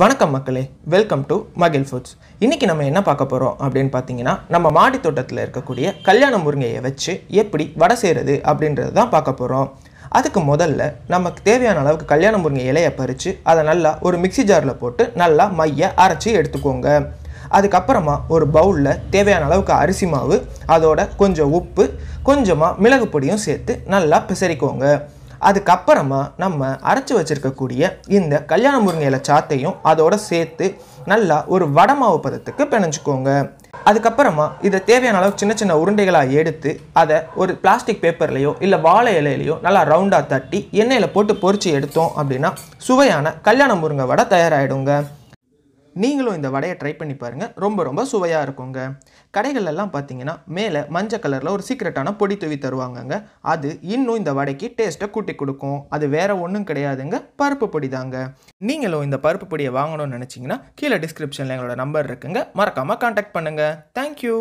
வணக்கம் மக்களே welcome to மகில் foods இன்றைக்கி நம்ம என்ன பார்க்க போகிறோம் அப்படின்னு பார்த்தீங்கன்னா நம்ம மாடி தோட்டத்தில் இருக்கக்கூடிய கல்யாண முருங்கையை வச்சு எப்படி வடை செய்கிறது அப்படின்றது தான் பார்க்க போகிறோம் அதுக்கு முதல்ல நமக்கு தேவையான அளவுக்கு கல்யாண முருங்கை இலையை பறித்து அதை நல்லா ஒரு மிக்சி ஜாரில் போட்டு நல்லா மைய அரைச்சி எடுத்துக்கோங்க அதுக்கப்புறமா ஒரு பவுலில் தேவையான அளவுக்கு அரிசி மாவு அதோட கொஞ்சம் உப்பு கொஞ்சமாக மிளகு பொடியும் சேர்த்து நல்லா பிசறிக்கோங்க அதுக்கப்புறமா நம்ம அரைச்சி வச்சுருக்கக்கூடிய இந்த கல்யாண முருங்கை இலை சாத்தையும் அதோட சேர்த்து நல்லா ஒரு வடமாவு பதத்துக்கு பிணைஞ்சிக்கோங்க அதுக்கப்புறமா இதை தேவையான அளவு சின்ன சின்ன உருண்டைகளாக எடுத்து அதை ஒரு பிளாஸ்டிக் பேப்பர்லேயோ இல்லை வாழை இலையிலையோ நல்லா ரவுண்டாக தட்டி எண்ணெயில் போட்டு பொறிச்சு எடுத்தோம் அப்படின்னா சுவையான கல்யாண முருங்கை வடை தயாராகிடுங்க நீங்களும் இந்த வடையை ட்ரை பண்ணி பாருங்கள் ரொம்ப ரொம்ப சுவையாக இருக்குங்க கடைகளெல்லாம் பார்த்தீங்கன்னா மேலே மஞ்சள் கலரில் ஒரு சீக்ரெட்டான பொடி தூவி தருவாங்கங்க அது இன்னும் இந்த வடைக்கு டேஸ்ட்டை கூட்டி கொடுக்கும் அது வேறு ஒன்றும் கிடையாதுங்க பருப்பு பொடி தாங்க நீங்களும் இந்த பருப்பு பொடியை வாங்கணும்னு நினச்சிங்கன்னா கீழே டிஸ்கிரிப்ஷனில் எங்களோட நம்பர் இருக்குங்க மறக்காமல் கான்டாக்ட் பண்ணுங்கள் தேங்க்யூ